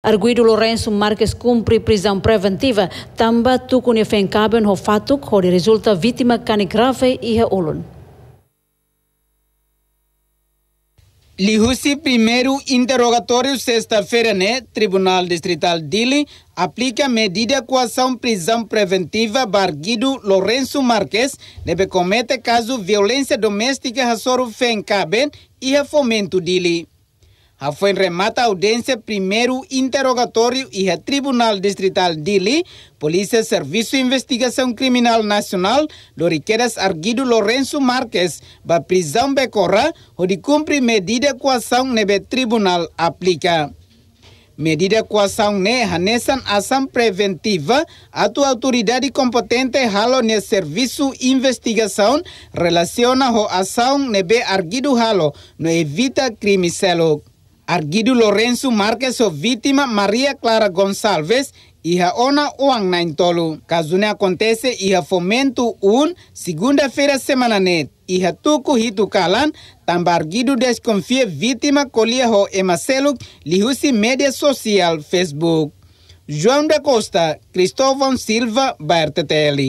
Arguido Lourenço Marques cumpre prisão preventiva. Tamba tukun efen caben ho fatuk, hori resulta vítima canigrave e olun. Lihusi primeiro interrogatório sexta-feira, né? Tribunal Distrital Dili aplica medida coação prisão preventiva barguido Lourenço Marques, deve cometer caso violência doméstica rasoro fencaben e fomento Dili. A a audiência primeiro interrogatório e a Tribunal Distrital Dili, Polícia Serviço de Investigação Criminal Nacional, Loriqueiras Arguido Lourenço Marques, ba prisão Becorra, onde cumpre medida coação nebe tribunal aplica. Medida coação ne hanesan ação preventiva a tua autoridade competente halo ne serviço investigação relaciona ho ação nebe arguido halo, no evita crime celo. Arguido Lourenço Marques o vítima Maria Clara Gonçalves Iha ona uang nain tolu. Kazune acontece iha fomento un segunda-feira semana net. Iha tuku hitu kalan arguido desconfia vítima colia ho emacelo lihusi media social Facebook. João da Costa, Cristóvão Silva, Bertetelli.